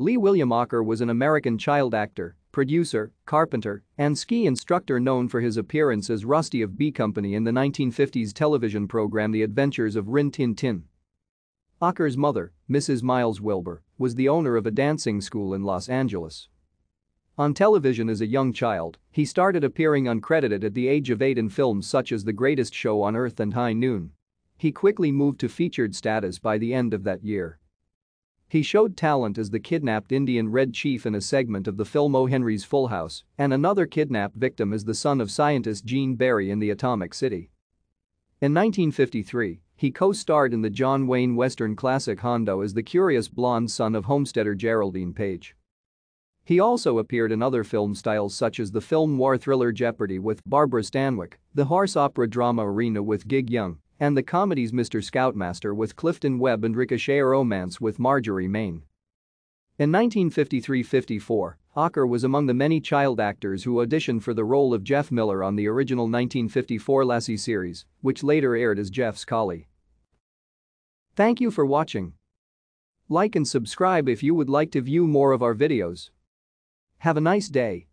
Lee Ocker was an American child actor, producer, carpenter, and ski instructor known for his appearance as Rusty of B Company in the 1950s television program The Adventures of Rin Tin Tin. Acker's mother, Mrs. Miles Wilbur, was the owner of a dancing school in Los Angeles. On television as a young child, he started appearing uncredited at the age of eight in films such as The Greatest Show on Earth and High Noon. He quickly moved to featured status by the end of that year. He showed talent as the kidnapped Indian Red Chief in a segment of the film O. Henry's Full House and another kidnapped victim as the son of scientist Gene Barry in The Atomic City. In 1953, he co-starred in the John Wayne Western classic Hondo as the curious blonde son of homesteader Geraldine Page. He also appeared in other film styles such as the film war thriller Jeopardy with Barbara Stanwyck, the horse opera drama Arena with Gig Young, and the comedies Mr. Scoutmaster with Clifton Webb and Ricochet Romance with Marjorie Main. In 1953-54, Ocker was among the many child actors who auditioned for the role of Jeff Miller on the original 1954 Lassie series, which later aired as Jeff's Collie. Thank you for watching. Like and subscribe if you would like to view more of our videos. Have a nice day.